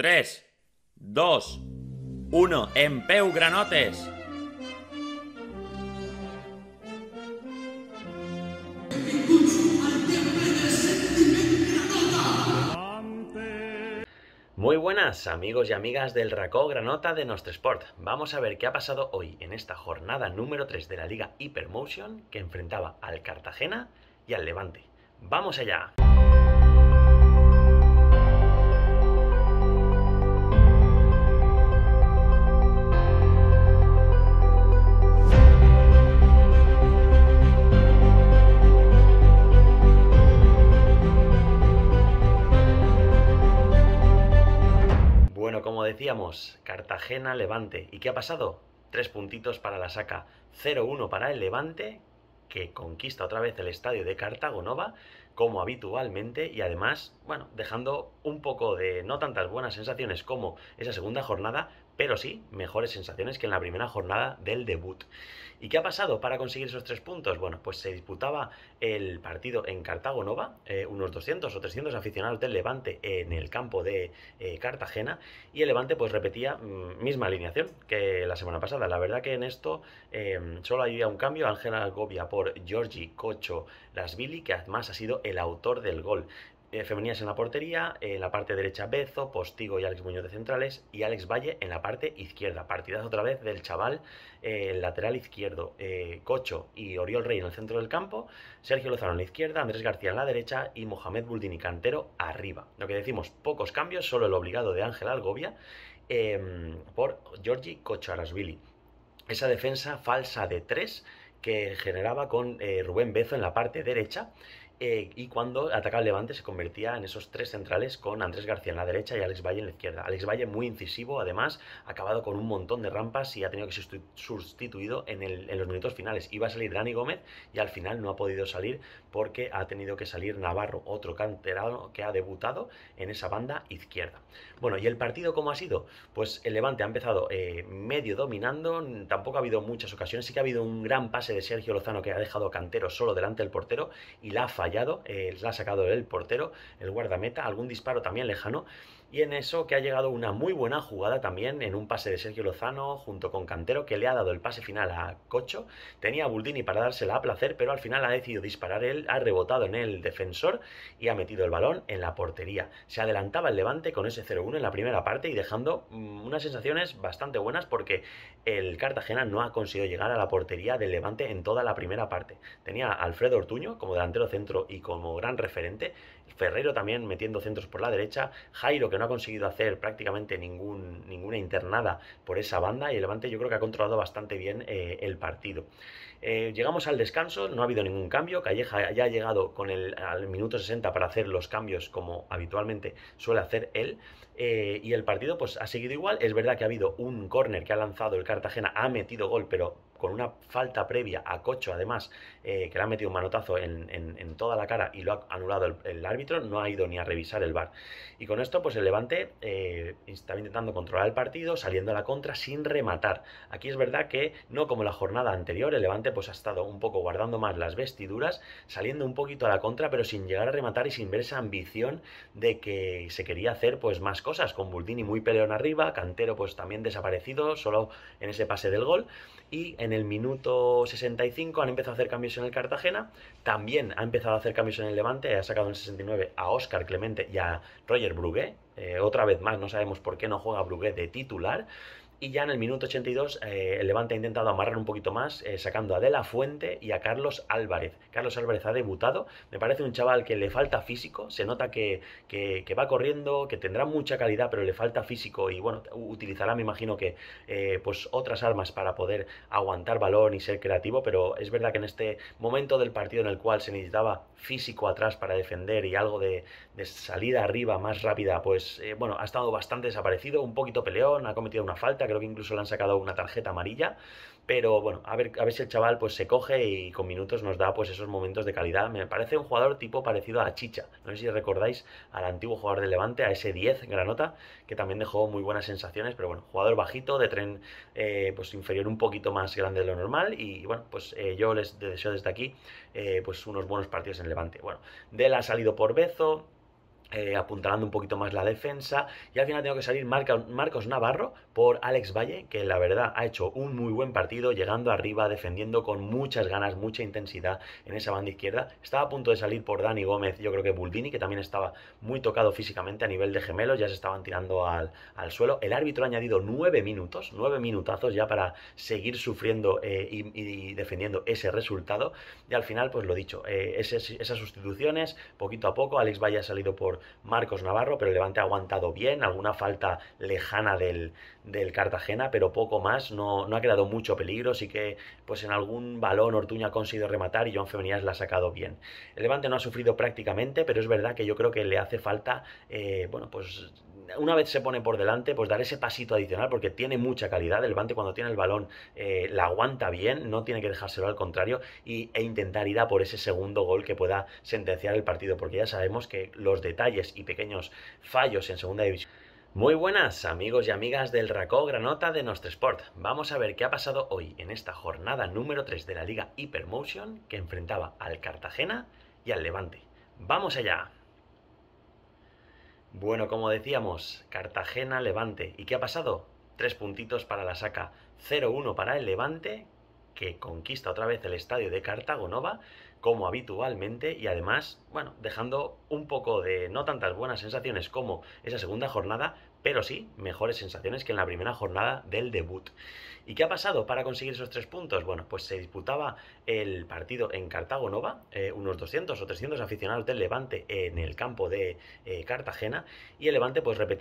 3, 2, 1. Empeu Granotes. Muy buenas amigos y amigas del Racó Granota de Nuestro Sport. Vamos a ver qué ha pasado hoy en esta jornada número 3 de la Liga Hypermotion que enfrentaba al Cartagena y al Levante. ¡Vamos allá! decíamos, Cartagena-Levante. ¿Y qué ha pasado? Tres puntitos para la saca. 0-1 para el Levante, que conquista otra vez el estadio de Cartagonova, como habitualmente, y además, bueno, dejando un poco de no tantas buenas sensaciones como esa segunda jornada, pero sí mejores sensaciones que en la primera jornada del debut. ¿Y qué ha pasado para conseguir esos tres puntos? Bueno, pues se disputaba el partido en Cartago Nova, eh, unos 200 o 300 aficionados del Levante en el campo de eh, Cartagena, y el Levante pues repetía mm, misma alineación que la semana pasada. La verdad que en esto em, solo había un cambio, Ángel Algovia por Giorgi Cocho Lasvili, que además ha sido el autor del gol. Eh, femeninas en la portería, eh, en la parte derecha Bezo, Postigo y Alex Muñoz de centrales y Alex Valle en la parte izquierda. Partidas otra vez del chaval eh, lateral izquierdo, Cocho y Oriol Rey en el centro del campo, Sergio Lozano en la izquierda, Andrés García en la derecha y Mohamed Buldini Cantero arriba. Lo que decimos, pocos cambios, solo el obligado de Ángel Algovia em, por Giorgi Arasvili. Esa defensa falsa de tres que generaba con Rubén Bezo en la parte derecha eh, y cuando atacaba el Levante se convertía en esos tres centrales con Andrés García en la derecha y Alex Valle en la izquierda. Alex Valle muy incisivo, además, ha acabado con un montón de rampas y ha tenido que ser sustituido en, los minutos finales. Iba a salir Dani Gómez y al final no ha podido salir porque ha tenido que salir Navarro, otro canterano que ha debutado en esa banda izquierda. Bueno, ¿y el partido cómo ha sido? Pues el Levante ha empezado eh, medio dominando, tampoco ha habido muchas ocasiones, sí que ha habido un gran pase de Sergio Lozano que ha dejado Cantero solo delante del portero y la ha fallado eh, la ha sacado el portero, el guardameta, algún disparo también lejano. Y en eso que ha llegado una muy buena jugada también en un pase de Sergio Lozano junto con Cantero que le ha dado el pase final a Cocho. Tenía a Buldini para dársela a placer, pero al final ha decidido disparar él, ha rebotado en el defensor y ha metido el balón en la portería. Se adelantaba el Levante con ese 0-1 en la primera parte y dejando mm, unas sensaciones bastante buenas porque el Cartagena no ha conseguido llegar a la portería del Levante en toda la primera parte. Tenía a Alfredo Ortuño como delantero centro y como gran referente Ferrero también metiendo centros por la derecha, Jairo que no ha conseguido hacer prácticamente ningún, ninguna internada por esa banda y el Levante yo creo que ha controlado bastante bien eh, el partido. Eh, llegamos al descanso, no ha habido ningún cambio, Calleja ya ha llegado con el, al minuto 60 para hacer los cambios como habitualmente suele hacer él eh, y el partido pues ha seguido igual, es verdad que ha habido un córner que ha lanzado el Cartagena, ha metido gol pero con una falta previa a Cocho, además, eh, que le ha metido un manotazo en, toda la cara y lo ha anulado el, árbitro, no ha ido ni a revisar el bar. Y con esto, pues el Levante eh, está intentando controlar el partido, saliendo a la contra sin rematar. Aquí es verdad que, no como la jornada anterior, el Levante pues ha estado un poco guardando más las vestiduras, saliendo un poquito a la contra, pero sin llegar a rematar y sin ver esa ambición de que se quería hacer pues más cosas, con Buldini muy peleón arriba, Cantero pues también desaparecido, solo en ese pase del gol, y en el minuto 65 han empezado a hacer cambios en el Cartagena, también ha empezado a hacer cambios en el Levante, ha sacado en el 69 a Oscar Clemente y a Roger Brugué, eh, otra vez más no sabemos por qué no juega Brugué de titular, y ya en el minuto 82 eh, el Levante ha intentado amarrar un poquito más, eh, sacando a De La Fuente y a Carlos Álvarez. Carlos Álvarez ha debutado, me parece un chaval que le falta físico, se nota que, que, va corriendo, que tendrá mucha calidad, pero le falta físico y bueno, utilizará me imagino que eh, pues otras armas para poder aguantar balón y ser creativo, pero es verdad que en este momento del partido en el cual se necesitaba físico atrás para defender y algo de, de salida arriba más rápida, pues eh, bueno, ha estado bastante desaparecido, un poquito peleón, ha cometido una falta creo que incluso le han sacado una tarjeta amarilla. Pero bueno, a ver, si el chaval pues se coge y con minutos nos da pues esos momentos de calidad. Me parece un jugador tipo parecido a Chicha. No sé si recordáis al antiguo jugador de Levante, a ese 10 Granota, que también dejó muy buenas sensaciones, pero bueno, jugador bajito, de tren eh, pues inferior un poquito más grande de lo normal. Y bueno, pues eh, yo les deseo desde aquí eh, pues unos buenos partidos en Levante. Bueno, Del ha salido por Bezo, eh, apuntalando un poquito más la defensa. Y al final tengo que salir Marcos Navarro por Alex Valle, que la verdad ha hecho un muy buen partido, llegando arriba, defendiendo con muchas ganas, mucha intensidad en esa banda izquierda. Estaba a punto de salir por Dani Gómez, yo creo que Buldini, que también estaba muy tocado físicamente a nivel de gemelos, ya se estaban tirando al, suelo. El árbitro ha añadido nueve minutos, nueve minutazos ya para seguir sufriendo eh, y, defendiendo ese resultado. Y al final, pues lo dicho, eh, esas sustituciones, poquito a poco, Alex Valle ha salido por Marcos Navarro, pero el Levante ha aguantado bien, alguna falta lejana del, Cartagena, pero poco más, no, ha quedado mucho peligro, sí que pues en algún balón Ortuña ha conseguido rematar y Joan Femenías la ha sacado bien. El Levante no ha sufrido prácticamente, pero es verdad que yo creo que le hace falta, eh, bueno, pues una vez se pone por delante, pues dar ese pasito adicional, porque tiene mucha calidad, el Levante cuando tiene el balón eh, la aguanta bien, no tiene que dejárselo al contrario e intentar ir a por ese segundo gol que pueda sentenciar el partido, porque ya sabemos que los detalles y pequeños fallos en segunda división. Muy buenas amigos y amigas del Racó Granota de nuestro Sport. Vamos a ver qué ha pasado hoy en esta jornada número 3 de la Liga Hypermotion que enfrentaba al Cartagena y al Levante. ¡Vamos allá! Bueno, como decíamos, Cartagena-Levante. ¿Y qué ha pasado? Tres puntitos para la saca, 0-1 para el Levante, que conquista otra vez el estadio de cartagonova como habitualmente, y además, bueno, dejando un poco de no tantas buenas sensaciones como esa segunda jornada, pero sí mejores sensaciones que en la primera jornada del debut. ¿Y qué ha pasado para conseguir esos tres puntos? Bueno, pues se disputaba el partido en cartagonova eh, unos 200 o 300 aficionados del Levante en el campo de eh, Cartagena, y el Levante pues repetía